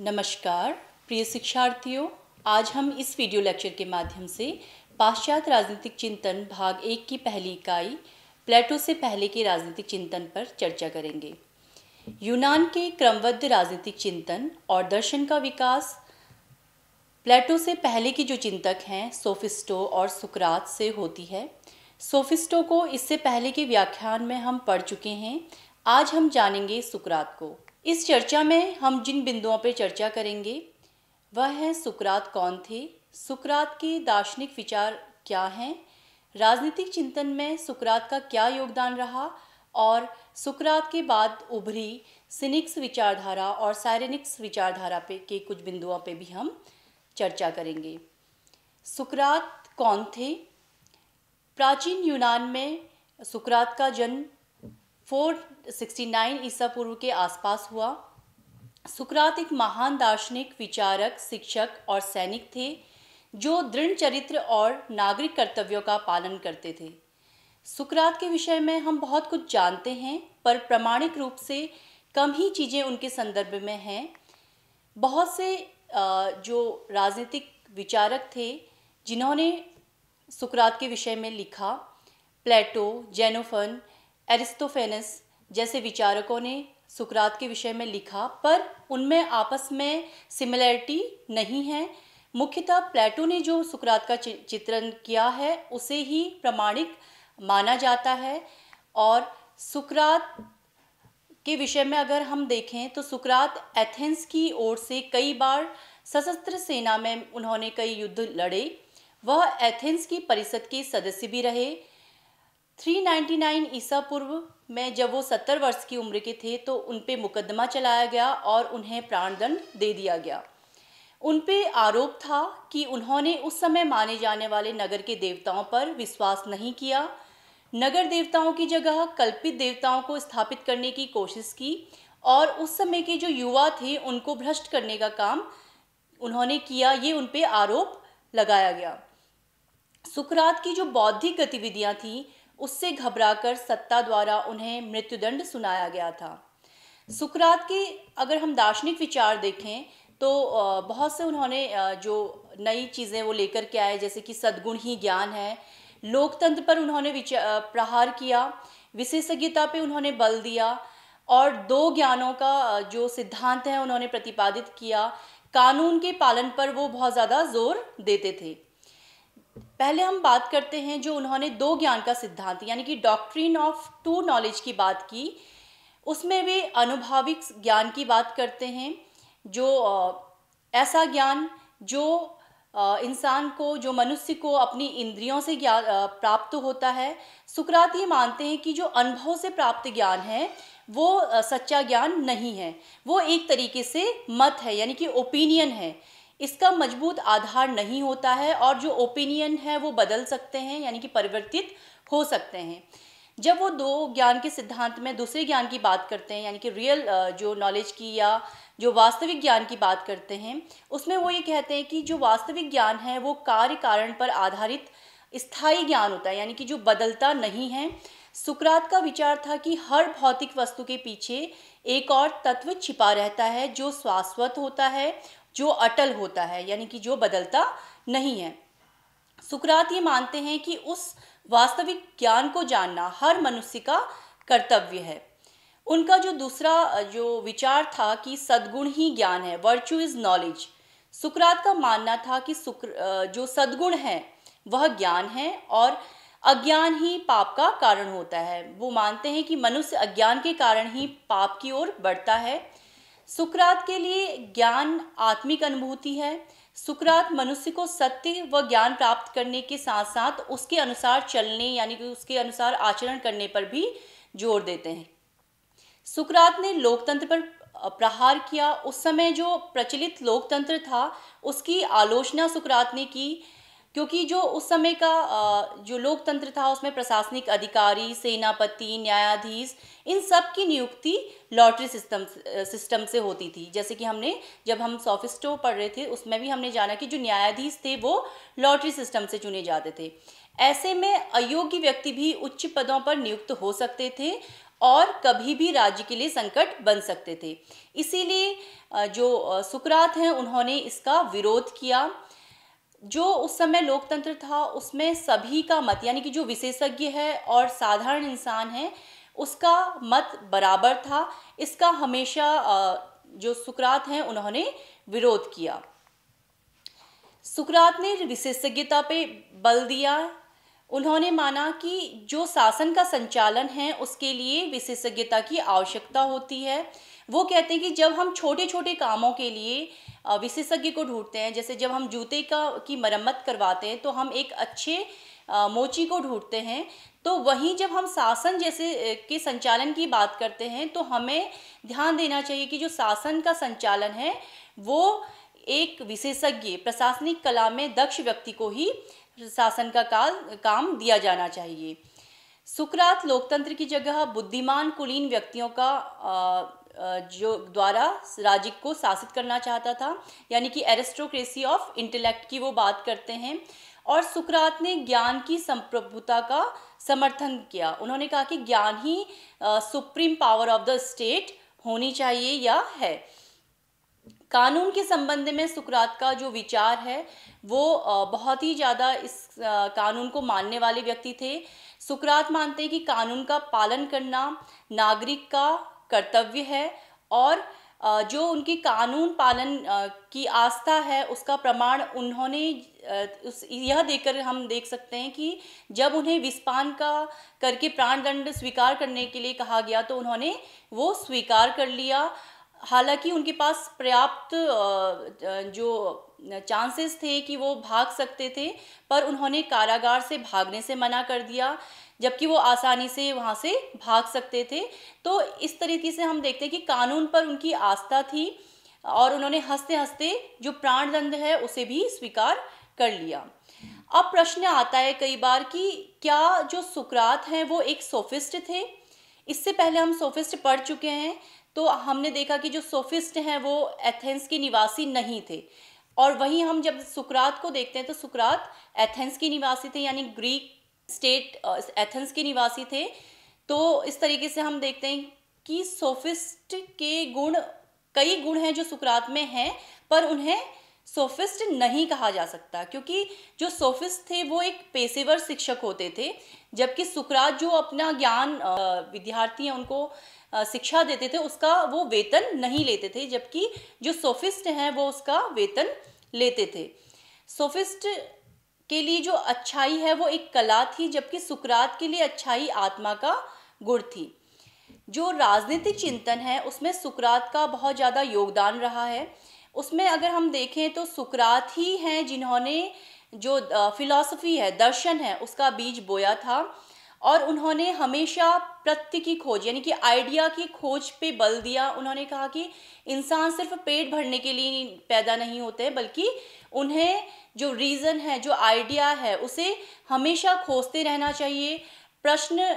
नमस्कार प्रिय शिक्षार्थियों आज हम इस वीडियो लेक्चर के माध्यम से पाश्चात्य राजनीतिक चिंतन भाग एक की पहली इकाई प्लेटो से पहले के राजनीतिक चिंतन पर चर्चा करेंगे यूनान के क्रमबद्ध राजनीतिक चिंतन और दर्शन का विकास प्लेटो से पहले के जो चिंतक हैं सोफिस्टो और सुकरात से होती है सोफिस्टो को इससे पहले के व्याख्यान में हम पढ़ चुके हैं आज हम जानेंगे सुकरात को इस चर्चा में हम जिन बिंदुओं पर चर्चा करेंगे वह है सुकरात कौन थे सुकरात के दार्शनिक विचार क्या हैं राजनीतिक चिंतन में सुकरात का क्या योगदान रहा और सुकरात के बाद उभरी सिनिक्स विचारधारा और साइरेनिक्स विचारधारा पे के कुछ बिंदुओं पे भी हम चर्चा करेंगे सुकरात कौन थे प्राचीन यूनान में सुकरात का जन्म 469 ईसा पूर्व के आसपास हुआ सुकरात एक महान दार्शनिक विचारक शिक्षक और सैनिक थे जो दृढ़ चरित्र और नागरिक कर्तव्यों का पालन करते थे सुकरात के विषय में हम बहुत कुछ जानते हैं पर प्रमाणिक रूप से कम ही चीज़ें उनके संदर्भ में हैं बहुत से जो राजनीतिक विचारक थे जिन्होंने सुकरात के विषय में लिखा प्लेटो जेनोफन एरिस्टोफेनस जैसे विचारकों ने सुकरात के विषय में लिखा पर उनमें आपस में सिमिलैरिटी नहीं है मुख्यतः प्लेटो ने जो सुकरात का चित्रण किया है उसे ही प्रमाणिक माना जाता है और सुकरात के विषय में अगर हम देखें तो सुकरात एथेंस की ओर से कई बार सशस्त्र सेना में उन्होंने कई युद्ध लड़े वह एथेंस की परिषद के सदस्य भी रहे 399 ईसा पूर्व में जब वो 70 वर्ष की उम्र के थे तो उन पर मुकदमा चलाया गया और उन्हें प्राणदंड दे दिया गया उन पर आरोप था कि उन्होंने उस समय माने जाने वाले नगर के देवताओं पर विश्वास नहीं किया नगर देवताओं की जगह कल्पित देवताओं को स्थापित करने की कोशिश की और उस समय के जो युवा थे उनको भ्रष्ट करने का काम उन्होंने किया ये उन पर आरोप लगाया गया सुकरात की जो बौद्धिक गतिविधियाँ थीं उससे घबराकर सत्ता द्वारा उन्हें मृत्युदंड सुनाया गया था सुकरात के अगर हम दार्शनिक विचार देखें तो बहुत से उन्होंने जो नई चीज़ें वो लेकर के आए जैसे कि सद्गुण ही ज्ञान है लोकतंत्र पर उन्होंने प्रहार किया विशेषज्ञता पे उन्होंने बल दिया और दो ज्ञानों का जो सिद्धांत है उन्होंने प्रतिपादित किया कानून के पालन पर वो बहुत ज़्यादा जोर देते थे पहले हम बात करते हैं जो उन्होंने दो ज्ञान का सिद्धांत यानी कि डॉक्ट्रीन ऑफ टू नॉलेज की बात की उसमें वे अनुभाविक ज्ञान की बात करते हैं जो ऐसा ज्ञान जो इंसान को जो मनुष्य को अपनी इंद्रियों से ज्ञान प्राप्त होता है सुकरात ये मानते हैं कि जो अनुभव से प्राप्त ज्ञान है वो सच्चा ज्ञान नहीं है वो एक तरीके से मत है यानी कि ओपिनियन है इसका मजबूत आधार नहीं होता है और जो ओपिनियन है वो बदल सकते हैं यानी कि परिवर्तित हो सकते हैं जब वो दो ज्ञान के सिद्धांत में दूसरे ज्ञान की बात करते हैं यानी कि रियल जो नॉलेज की या जो वास्तविक ज्ञान की बात करते हैं उसमें वो ये कहते हैं कि जो वास्तविक ज्ञान है वो कार्य कारण पर आधारित स्थायी ज्ञान होता है यानी कि जो बदलता नहीं है सुकरात का विचार था कि हर भौतिक वस्तु के पीछे एक और तत्व छिपा रहता है जो शाश्वत होता है जो अटल होता है यानी कि जो बदलता नहीं है सुकरात ये मानते हैं कि उस वास्तविक ज्ञान को जानना हर मनुष्य का कर्तव्य है उनका जो दूसरा जो विचार था कि सद्गुण ही ज्ञान है वर्चू इज़ नॉलेज सुकरात का मानना था कि सुक्र जो सद्गुण है वह ज्ञान है और अज्ञान ही पाप का कारण होता है वो मानते हैं कि मनुष्य अज्ञान के कारण ही पाप की ओर बढ़ता है सुकरात के लिए ज्ञान आत्मिक अनुभूति है सुकरात मनुष्य को सत्य व ज्ञान प्राप्त करने के साथ साथ उसके अनुसार चलने यानी कि उसके अनुसार आचरण करने पर भी जोर देते हैं सुकरात ने लोकतंत्र पर प्रहार किया उस समय जो प्रचलित लोकतंत्र था उसकी आलोचना सुकरात ने की क्योंकि जो उस समय का जो लोकतंत्र था उसमें प्रशासनिक अधिकारी सेनापति न्यायाधीश इन सब की नियुक्ति लॉटरी सिस्टम सिस्टम से होती थी जैसे कि हमने जब हम सॉफिस्टो पढ़ रहे थे उसमें भी हमने जाना कि जो न्यायाधीश थे वो लॉटरी सिस्टम से चुने जाते थे ऐसे में अयोग्य व्यक्ति भी उच्च पदों पर नियुक्त हो सकते थे और कभी भी राज्य के लिए संकट बन सकते थे इसीलिए जो सुकरात हैं उन्होंने इसका विरोध किया जो उस समय लोकतंत्र था उसमें सभी का मत यानी कि जो विशेषज्ञ है और साधारण इंसान है उसका मत बराबर था इसका हमेशा जो सुकरात हैं उन्होंने विरोध किया सुकरात ने विशेषज्ञता पे बल दिया उन्होंने माना कि जो शासन का संचालन है उसके लिए विशेषज्ञता की आवश्यकता होती है वो कहते हैं कि जब हम छोटे छोटे कामों के लिए विशेषज्ञ को ढूंढते हैं जैसे जब हम जूते का की मरम्मत करवाते हैं तो हम एक अच्छे मोची को ढूंढते हैं तो वहीं जब हम शासन जैसे के संचालन की बात करते हैं तो हमें ध्यान देना चाहिए कि जो शासन का संचालन है वो एक विशेषज्ञ प्रशासनिक कला में दक्ष व्यक्ति को ही शासन का काल काम दिया जाना चाहिए सुकरात लोकतंत्र की जगह बुद्धिमान कुलीन व्यक्तियों का जो द्वारा राज्य को शासित करना चाहता था यानी कि एरिस्टोक्रेसी ऑफ इंटेलेक्ट की वो बात करते हैं और सुकरात ने ज्ञान की संप्रभुता का समर्थन किया उन्होंने कहा कि ज्ञान ही supreme power of the state होनी चाहिए या है कानून के संबंध में सुकरात का जो विचार है वो बहुत ही ज़्यादा इस कानून को मानने वाले व्यक्ति थे सुकरात मानते हैं कि कानून का पालन करना नागरिक का कर्तव्य है और जो उनकी कानून पालन की आस्था है उसका प्रमाण उन्होंने उस यह देखकर हम देख सकते हैं कि जब उन्हें विस्पान का करके प्राणदंड स्वीकार करने के लिए कहा गया तो उन्होंने वो स्वीकार कर लिया हालांकि उनके पास पर्याप्त जो चांसेस थे कि वो भाग सकते थे पर उन्होंने कारागार से भागने से मना कर दिया जबकि वो आसानी से वहाँ से भाग सकते थे तो इस तरीके से हम देखते हैं कि कानून पर उनकी आस्था थी और उन्होंने हंसते हंसते जो प्राण दंड है उसे भी स्वीकार कर लिया अब प्रश्न आता है कई बार कि क्या जो सुकरात हैं वो एक सोफिस्ट थे इससे पहले हम सोफिस्ट पढ़ चुके हैं तो हमने देखा कि जो सोफिस्ट हैं वो एथेंस के निवासी नहीं थे और वहीं हम जब सुकरात को देखते हैं तो सुकरात एथेंस के निवासी थे यानी ग्रीक स्टेट एथेंस के निवासी थे तो इस तरीके से हम देखते हैं कि सोफिस्ट के गुण कई गुण हैं जो सुकरात में हैं पर उन्हें सोफिस्ट नहीं कहा जा सकता क्योंकि जो सोफिस्ट थे वो एक पेशेवर शिक्षक होते थे जबकि सुकरात जो अपना ज्ञान विद्यार्थी हैं उनको शिक्षा देते थे उसका वो वेतन नहीं लेते थे जबकि जो सोफिस्ट हैं वो उसका वेतन लेते थे सोफिस्ट के लिए जो अच्छाई है वो एक कला थी जबकि सुकरात के लिए अच्छाई आत्मा का गुण थी जो राजनीतिक चिंतन है उसमें सुकरात का बहुत ज़्यादा योगदान रहा है उसमें अगर हम देखें तो सुकरात ही हैं जिन्होंने जो फिलॉसफी है दर्शन है उसका बीज बोया था और उन्होंने हमेशा प्रत्य की खोज यानी कि आइडिया की खोज पे बल दिया उन्होंने कहा कि इंसान सिर्फ पेट भरने के लिए पैदा नहीं होते बल्कि उन्हें जो रीज़न है जो आइडिया है उसे हमेशा खोजते रहना चाहिए प्रश्न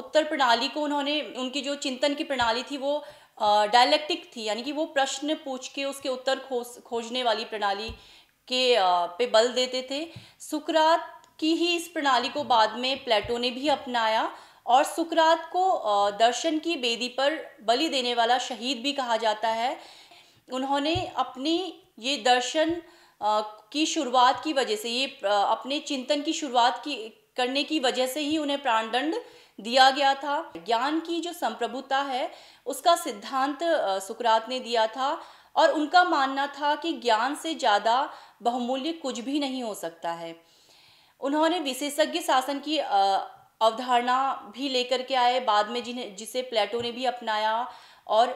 उत्तर प्रणाली को उन्होंने उनकी जो चिंतन की प्रणाली थी वो डायलेक्टिक थी यानी कि वो प्रश्न पूछ के उसके उत्तर खोज खोजने वाली प्रणाली के पे बल देते थे सुकरात की ही इस प्रणाली को बाद में प्लेटो ने भी अपनाया और सुकरात को दर्शन की बेदी पर बलि देने वाला शहीद भी कहा जाता है उन्होंने अपनी ये दर्शन की शुरुआत की वजह से ये अपने चिंतन की शुरुआत की करने की वजह से ही उन्हें प्राणदंड दिया गया था ज्ञान की जो संप्रभुता है उसका सिद्धांत सुकरात ने दिया था और उनका मानना था कि ज्ञान से ज़्यादा बहुमूल्य कुछ भी नहीं हो सकता है उन्होंने विशेषज्ञ शासन की अवधारणा भी लेकर के आए बाद में जिन्हें जिसे प्लेटो ने भी अपनाया और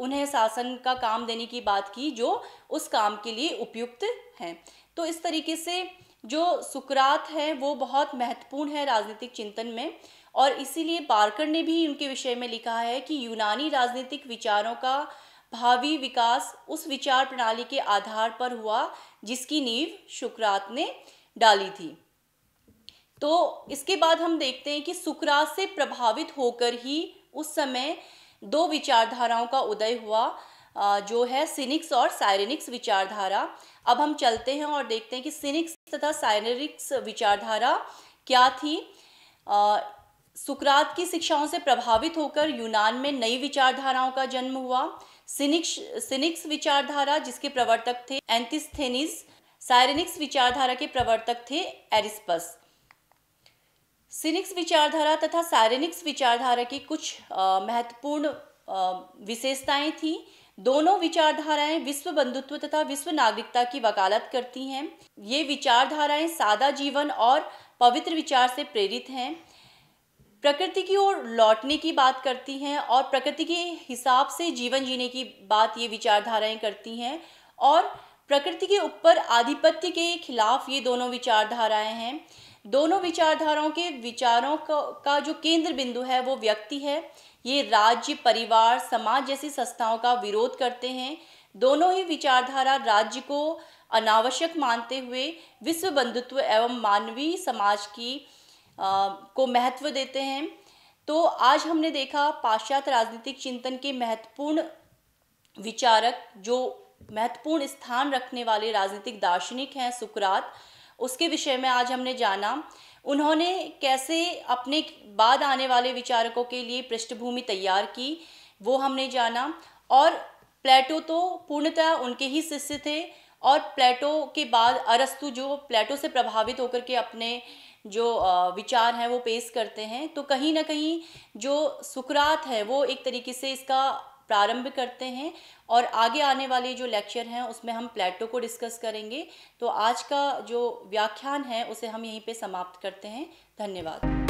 उन्हें शासन का काम देने की बात की जो उस काम के लिए उपयुक्त हैं तो इस तरीके से जो सुकरात हैं वो बहुत महत्वपूर्ण है राजनीतिक चिंतन में और इसीलिए पार्कर ने भी उनके विषय में लिखा है कि यूनानी राजनीतिक विचारों का भावी विकास उस विचार प्रणाली के आधार पर हुआ जिसकी नींव सुकरात ने डाली थी तो इसके बाद हम देखते हैं कि सुकरात से प्रभावित होकर ही उस समय दो विचारधाराओं का उदय हुआ जो है सिनिक्स और साइरेनिक्स विचारधारा अब हम चलते हैं और देखते हैं कि सिनिक्स तथा साइरेनिक्स विचारधारा क्या थी सुकरात की शिक्षाओं से प्रभावित होकर यूनान में नई विचारधाराओं का जन्म हुआ सिनिक्स सिनिक्स विचारधारा जिसके प्रवर्तक थे एंतिस्थेनिस साइरेनिक्स विचारधारा के प्रवर्तक थे एरिस्पस सिनिक्स विचारधारा तथा साइरेनिक्स विचारधारा की कुछ महत्वपूर्ण विशेषताएं थी दोनों विचारधाराएं विश्व बंधुत्व तथा विश्व नागरिकता की वकालत करती हैं ये विचारधाराएं सादा जीवन और पवित्र विचार से प्रेरित हैं प्रकृति की ओर लौटने की बात करती हैं और प्रकृति के हिसाब से जीवन जीने की बात ये विचारधाराएं करती हैं और प्रकृति के ऊपर आधिपत्य के खिलाफ ये दोनों विचारधाराएं हैं दोनों विचारधाराओं के विचारों का, का जो केंद्र बिंदु है वो व्यक्ति है ये राज्य परिवार समाज जैसी संस्थाओं का विरोध करते हैं दोनों ही विचारधारा राज्य को अनावश्यक मानते हुए विश्व बंधुत्व एवं मानवीय समाज की को महत्व देते हैं तो आज हमने देखा पाश्चात्य राजनीतिक चिंतन के महत्वपूर्ण विचारक जो महत्वपूर्ण स्थान रखने वाले राजनीतिक दार्शनिक हैं सुकरात उसके विषय में आज हमने जाना उन्होंने कैसे अपने बाद आने वाले विचारकों के लिए पृष्ठभूमि तैयार की वो हमने जाना और प्लेटो तो पूर्णतः उनके ही शिष्य थे और प्लेटो के बाद अरस्तु जो प्लेटो से प्रभावित होकर के अपने जो विचार हैं वो पेश करते हैं तो कहीं ना कहीं जो सुकरात है वो एक तरीके से इसका प्रारंभ करते हैं और आगे आने वाले जो लेक्चर हैं उसमें हम प्लेटो को डिस्कस करेंगे तो आज का जो व्याख्यान है उसे हम यहीं पे समाप्त करते हैं धन्यवाद